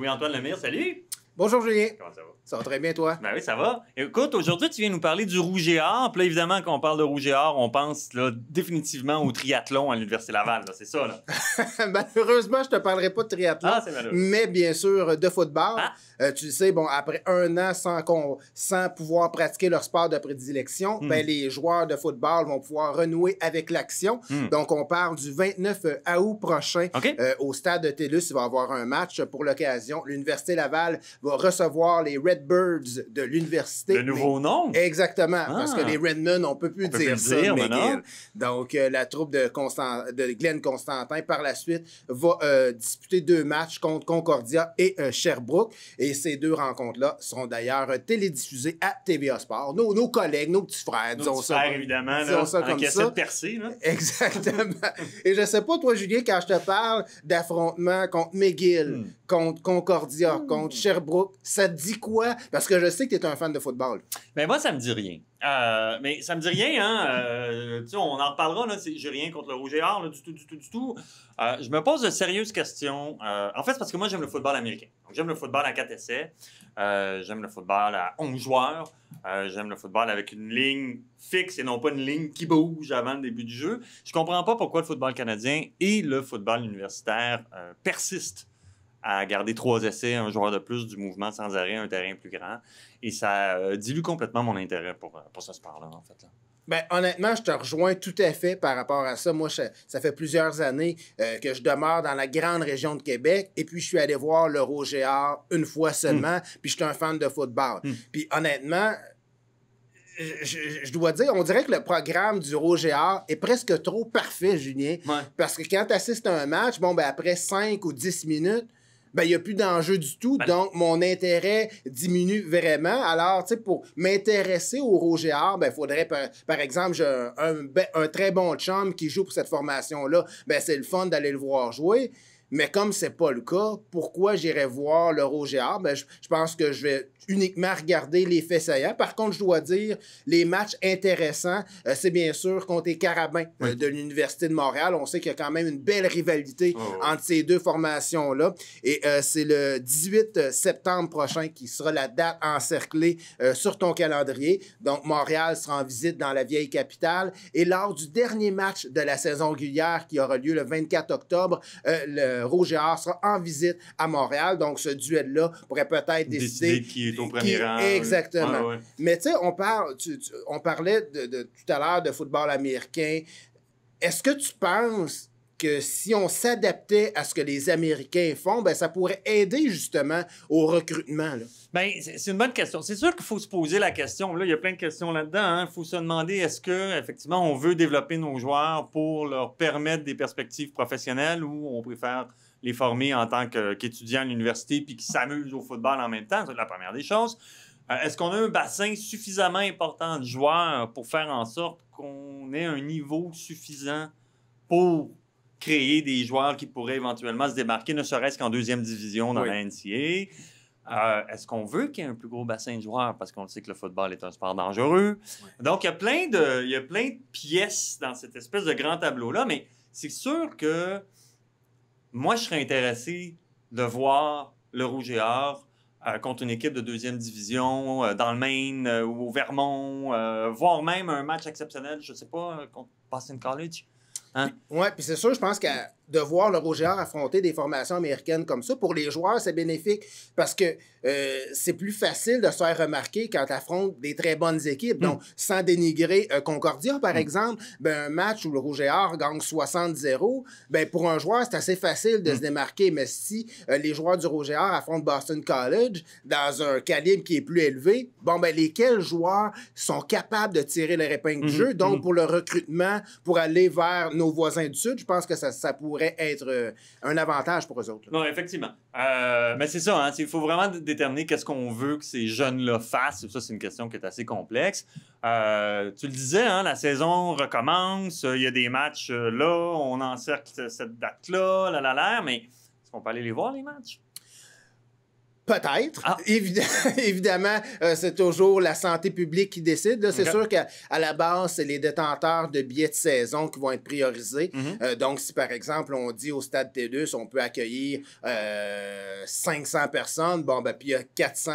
Oui, antoine Lemire. Salut! Bonjour Julien. Comment ça va? Ça va très bien, toi? Ben oui, ça va. Écoute, aujourd'hui, tu viens nous parler du rouge et or. Puis là, évidemment, quand on parle de rouge et or, on pense là, définitivement au triathlon à l'Université Laval. C'est ça, là. Malheureusement, je ne te parlerai pas de triathlon. Ah, mais bien sûr, de football. Ah! Euh, tu sais, bon, après un an sans, sans pouvoir pratiquer leur sport de prédilection, hmm. ben, les joueurs de football vont pouvoir renouer avec l'action. Hmm. Donc, on parle du 29 août prochain euh, au stade de TELUS. Il va y avoir un match pour l'occasion. L'Université Laval va recevoir les Redbirds de l'université. Le nouveau nom? Exactement, ah. parce que les Redmen, on peut plus on dire, peut ça, dire mais Donc, euh, la troupe de, de Glenn Constantin, par la suite, va euh, disputer deux matchs contre Concordia et euh, Sherbrooke. Et ces deux rencontres-là seront d'ailleurs télédiffusées à TVA Sport. Nos, collègues, nos petits frères, disons petits ça. Frères, évidemment, disons là, ça comme ça. Exactement. et je sais pas, toi, Julien, quand je te parle d'affrontement contre McGill, hmm contre Concordia, hmm. contre Sherbrooke, ça te dit quoi? Parce que je sais que tu es un fan de football. Mais moi, ça me dit rien. Euh, mais ça me dit rien, hein? Euh, sais, on en reparlera, là. J'ai rien contre le Rouge et Or, du tout, du tout, du tout. Euh, je me pose de sérieuses questions. en fait, parce que moi, j'aime le football américain. J'aime le football à 4 essais. j'aime le football à 11 joueurs. j'aime le football avec une ligne fixe et non pas une ligne qui bouge avant le début du jeu. Je comprends pas pourquoi le football canadien et le football universitaire persistent à garder trois essais, un joueur de plus du mouvement sans arrêt, un terrain plus grand. Et ça euh, dilue complètement mon intérêt pour, euh, pour ce sport-là, en fait. Ben, honnêtement, je te rejoins tout à fait par rapport à ça. Moi, ça fait plusieurs années euh, que je demeure dans la grande région de Québec et puis je suis allé voir le Rogéard une fois hmm. seulement, puis je suis un fan de football. Hmm. Puis honnêtement, je, dois dire, on dirait que le programme du Roger est presque trop parfait, Julien. Parce que quand tu assistes à un match, bon, ben après cinq ou dix minutes, ben, il n'y a plus d'enjeu du tout. Ben, donc, mon intérêt diminue vraiment. Alors, tu sais, pour m'intéresser au Roger il ben, faudrait, par, exemple, ben, un, très bon chum qui joue pour cette formation-là. Ben, c'est le fun d'aller le voir jouer. Mais comme c'est pas le cas, pourquoi j'irai voir le Roger ben, je, pense que je vais uniquement regarder les faits saillants. Par contre, je dois dire, les matchs intéressants, euh, c'est bien sûr contre les Carabins euh, de l'Université de Montréal. On sait qu'il y a quand même une belle rivalité oh, entre ces deux formations-là. Et euh, c'est le 18 septembre prochain qui sera la date encerclée sur ton calendrier. Donc, Montréal sera en visite dans la vieille capitale. Et lors du dernier match de la saison régulière qui aura lieu le 24 octobre, le euh, Roger Roger sera en visite à Montréal. Donc, ce duel-là pourrait peut-être décider, qui est ton premier Exactement. Mais Mais on parle, tu sais, on parlait de, tout à l'heure de football américain. Est-ce que tu penses que si on s'adaptait à ce que les Américains font, ben, ça pourrait aider justement au recrutement. Là. Bien, c'est une bonne question. C'est sûr qu'il faut se poser la question. Là, il y a plein de questions là-dedans. Hein. Il faut se demander est-ce que effectivement on veut développer nos joueurs pour leur permettre des perspectives professionnelles ou on préfère les former en tant qu'étudiants à l'université puis qui s'amusent au football en même temps. C'est la première des choses. Euh, est-ce qu'on a un bassin suffisamment important de joueurs pour faire en sorte qu'on ait un niveau suffisant pour créer des joueurs qui pourraient éventuellement se démarquer, ne serait-ce qu'en deuxième division dans la NCA. Euh, est-ce qu'on veut qu'il y ait un plus gros bassin de joueurs parce qu'on sait que le football est un sport dangereux? Donc, il y, a plein de, plein de pièces dans cette espèce de grand tableau-là, mais c'est sûr que moi, je serais intéressé de voir le Rouge et Or euh, contre une équipe de deuxième division euh, dans le Maine ou au Vermont, voire même un match exceptionnel, je ne sais pas, contre Boston College. Hein? ouais, puis c'est sûr, je pense que de voir le Roger affronter des formations américaines comme ça. Pour les joueurs, c'est bénéfique parce que euh, c'est plus facile de se faire remarquer quand tu affrontes des très bonnes équipes. Mm. Donc, sans dénigrer euh, Concordia, par mm. exemple, ben, un match où le Roger gagne 60-0, ben, pour un joueur, c'est assez facile de mm. se démarquer. Mais si euh, les joueurs du Roger affrontent Boston College dans un calibre qui est plus élevé, bon, ben, lesquels joueurs sont capables de tirer leur épingle du mm-hmm. jeu? Donc, mm-hmm. pour le recrutement, pour aller vers nos voisins du Sud, je pense que ça, ça pourrait être euh, un avantage pour eux autres. Non, effectivement. Euh, mais c'est ça, hein, il faut vraiment déterminer qu'est-ce qu'on veut que ces jeunes-là fassent. Ça, c'est une question qui est assez complexe. Euh, tu le disais, hein, la saison recommence, il y a des matchs là, on encercle cette date-là, la la mais est-ce qu'on peut aller les voir, les matchs? Peut-être. Ah. évidemment, euh, c'est toujours la santé publique qui décide. C'est sûr qu'à la base, c'est les détenteurs de billets de saison qui vont être priorisés. Mhm. Euh, donc, si par exemple, on dit au stade T2, on peut accueillir 500 euh, personnes, bon, ben, puis il y a 400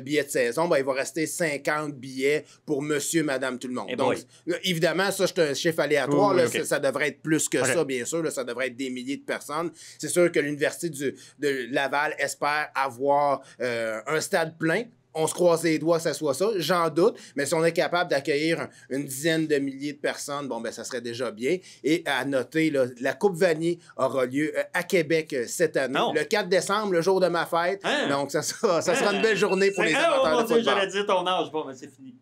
billets de saison, ben, il va rester 50 billets pour monsieur, madame, tout le monde. Eh donc, évidemment, ça, c'est un chiffre aléatoire. ça, devrait être plus que ça, bien sûr. ça devrait être des milliers de personnes. C'est sûr que l'Université de Laval espère avoir euh, un stade plein, on se croise les doigts, ça soit ça. J'en doute, mais si on est capable d'accueillir une dizaine de milliers de personnes, bon, ben, ça serait déjà bien. Et à noter, la Coupe Vanier aura lieu euh, à Québec euh, cette année, le 4 décembre, le jour de ma fête. Hein? Donc, ça sera, une belle journée pour les amateurs oh, de football. J'allais dire ton âge, bon, mais ben, c'est fini.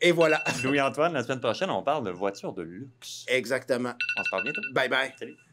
Et voilà. Louis-Antoine, la semaine prochaine, on parle de voitures de luxe. Exactement. On se parle bientôt. Bye bye. Salut.